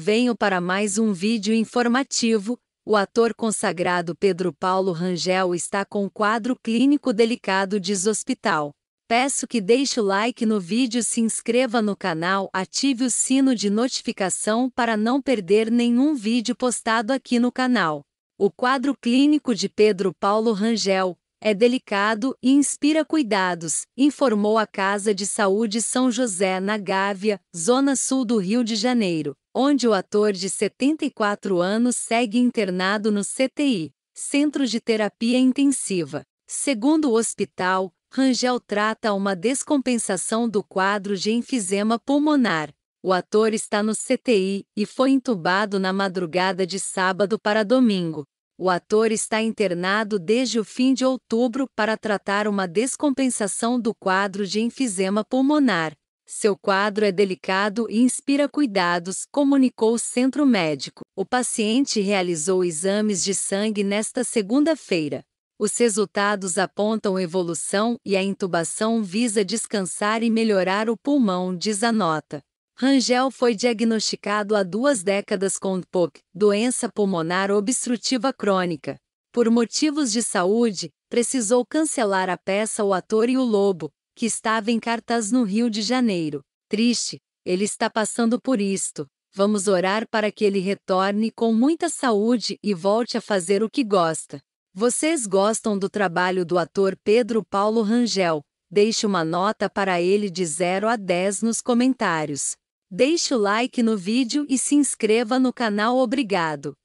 Venho para mais um vídeo informativo. O ator consagrado Pedro Paulo Rangel está com um quadro clínico delicado, diz hospital. Peço que deixe o like no vídeo, se inscreva no canal, ative o sino de notificação para não perder nenhum vídeo postado aqui no canal. O quadro clínico de Pedro Paulo Rangel é delicado e inspira cuidados, informou a Casa de Saúde São José na Gávea, zona sul do Rio de Janeiro onde o ator de 74 anos segue internado no CTI, Centro de Terapia Intensiva. Segundo o hospital, Rangel trata uma descompensação do quadro de enfisema pulmonar. O ator está no CTI e foi entubado na madrugada de sábado para domingo. O ator está internado desde o fim de outubro para tratar uma descompensação do quadro de enfisema pulmonar. Seu quadro é delicado e inspira cuidados, comunicou o centro médico. O paciente realizou exames de sangue nesta segunda-feira. Os resultados apontam evolução e a intubação visa descansar e melhorar o pulmão, diz a nota. Rangel foi diagnosticado há duas décadas com POC, doença pulmonar obstrutiva crônica. Por motivos de saúde, precisou cancelar a peça O Ator e o Lobo, que estava em cartas no Rio de Janeiro. Triste, ele está passando por isto. Vamos orar para que ele retorne com muita saúde e volte a fazer o que gosta. Vocês gostam do trabalho do ator Pedro Paulo Rangel? Deixe uma nota para ele de 0 a 10 nos comentários. Deixe o like no vídeo e se inscreva no canal. Obrigado.